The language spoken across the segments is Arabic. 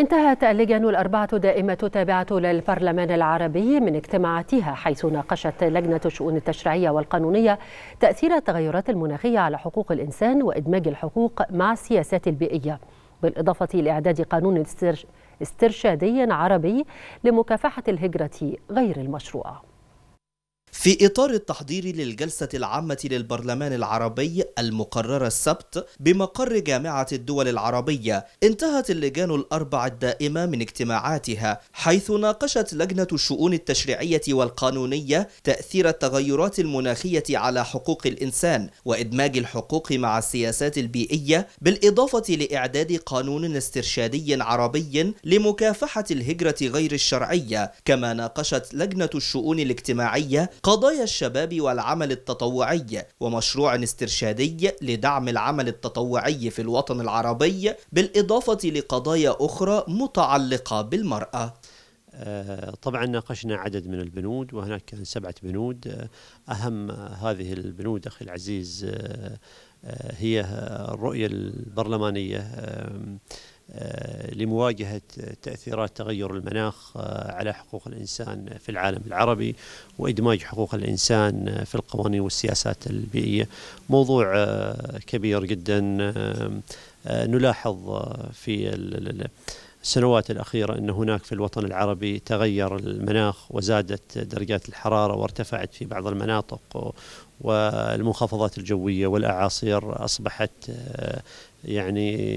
انتهت اللجان الأربعة دائمة تابعة للبرلمان العربي من اجتماعاتها حيث ناقشت لجنة الشؤون التشريعية والقانونية تأثير التغيرات المناخية على حقوق الإنسان وإدماج الحقوق مع السياسات البيئية بالإضافة لإعداد قانون استرشادي عربي لمكافحة الهجرة غير المشروعة في إطار التحضير للجلسة العامة للبرلمان العربي المقررة السبت بمقر جامعة الدول العربية انتهت اللجان الأربع الدائمة من اجتماعاتها حيث ناقشت لجنة الشؤون التشريعية والقانونية تأثير التغيرات المناخية على حقوق الإنسان وإدماج الحقوق مع السياسات البيئية بالإضافة لإعداد قانون استرشادي عربي لمكافحة الهجرة غير الشرعية كما ناقشت لجنة الشؤون الاجتماعية قضايا الشباب والعمل التطوعي ومشروع استرشادي لدعم العمل التطوعي في الوطن العربي بالإضافة لقضايا أخرى متعلقة بالمرأة آه، طبعا ناقشنا عدد من البنود وهناك كان سبعة بنود آه، أهم هذه البنود أخي العزيز آه، هي الرؤية البرلمانية آه، لمواجهة تأثيرات تغير المناخ آه، على حقوق الإنسان في العالم العربي وإدماج حقوق الإنسان في القوانين والسياسات البيئية موضوع آه، كبير جدا نلاحظ في السنوات الأخيرة أن هناك في الوطن العربي تغير المناخ وزادت درجات الحرارة وارتفعت في بعض المناطق والمنخفضات الجوية والأعاصير أصبحت آه، يعني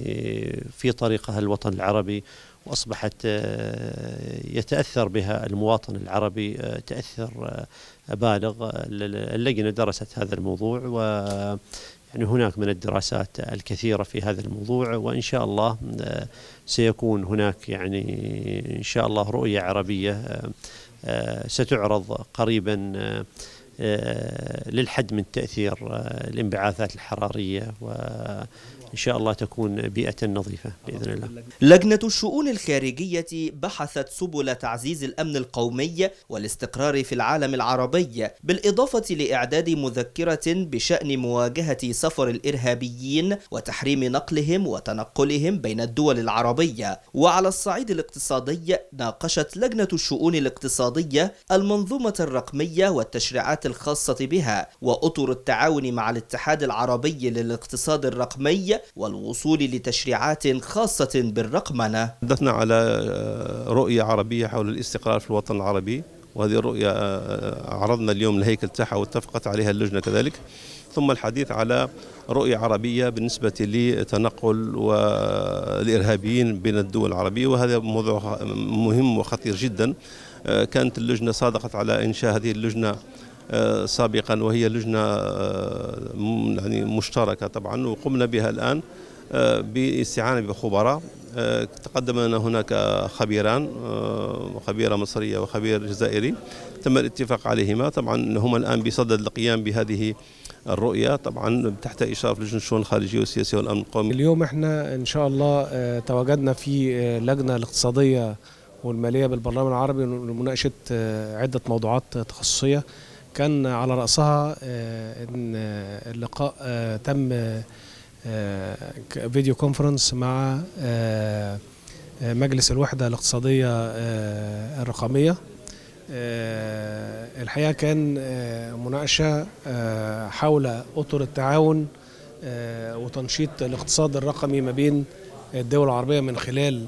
في طريقها الوطن العربي واصبحت آه، يتاثر بها المواطن العربي آه، تاثر بالغ اللجنه درست هذا الموضوع يعني هناك من الدراسات الكثيرة في هذا الموضوع وإن شاء الله آه، سيكون هناك يعني إن شاء الله رؤية عربية آه، آه، ستعرض قريبا آه، للحد من تأثير آه، الانبعاثات الحرارية وإن شاء الله تكون بيئة نظيفة بإذن الله لجنة الشؤون الخارجية بحثت سبل تعزيز الأمن القومي والاستقرار في العالم العربي بالإضافة لإعداد مذكرة بشأن مواجهة سفر الإرهابيين وتحريم نقلهم وتنقلهم بين الدول العربية وعلى الصعيد الاقتصادي ناقشت لجنة الشؤون الاقتصادية المنظومة الرقمية والتشريعات والمشروعات الخاصة بها وأطر التعاون مع الاتحاد العربي للاقتصاد الرقمي والوصول لتشريعات خاصة بالرقمنة حدثنا على آه، رؤية عربية حول الاستقرار في الوطن العربي وهذه الرؤية آه، عرضنا اليوم الهيكل تاعها واتفقت عليها اللجنة كذلك ثم الحديث على رؤية عربية بالنسبة لتنقل والإرهابيين بين الدول العربية وهذا موضوع مهم وخطير جدا آه، كانت اللجنة صادقت على إنشاء هذه اللجنة سابقا وهي لجنه آه، يعني مشتركه طبعا وقمنا بها الان آه، باستعانه بخبراء آه، تقدم لنا هناك خبيران خبيره مصريه وخبير جزائري تم الاتفاق عليهما طبعا هما الان بصدد القيام بهذه الرؤيه طبعا تحت اشراف لجنه الشؤون الخارجيه والسياسيه والامن القومي. اليوم احنا ان شاء الله تواجدنا في لجنه الاقتصاديه والماليه بالبرلمان العربي لمناقشه عده موضوعات تخصصيه كان على رأسها آه، إن آه، اللقاء آه، تم فيديو كونفرنس مع مجلس الوحدة الاقتصادية الرقمية الحقيقة كان مناقشة حول أطر التعاون وتنشيط الاقتصاد الرقمي ما بين الدول العربية من خلال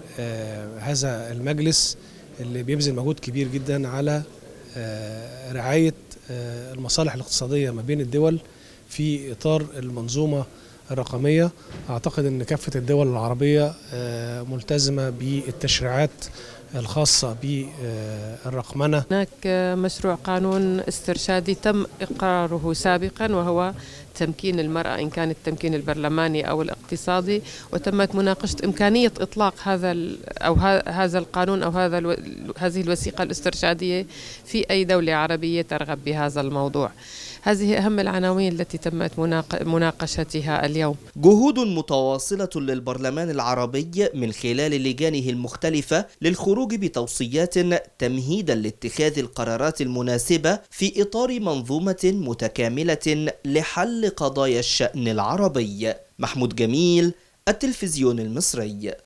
هذا المجلس اللي بيبذل مجهود كبير جدا على آه، رعاية آه، المصالح الاقتصادية ما بين الدول في إطار المنظومة الرقمية أعتقد أن كافة الدول العربية آه، ملتزمة بالتشريعات الخاصة بالرقمنة هناك مشروع قانون استرشادي تم إقراره سابقا وهو تمكين المرأة إن كان التمكين البرلماني أو الاقتصادي وتمت مناقشة إمكانية إطلاق هذا أو هذا القانون أو هذا هذه الوثيقة الاسترشادية في أي دولة عربية ترغب بهذا الموضوع هذه أهم العناوين التي تمت مناقشتها اليوم جهود متواصلة للبرلمان العربي من خلال لجانه المختلفة للخروج بتوصيات تمهيدا لاتخاذ القرارات المناسبة في إطار منظومة متكاملة لحل قضايا الشأن العربي محمود جميل التلفزيون المصري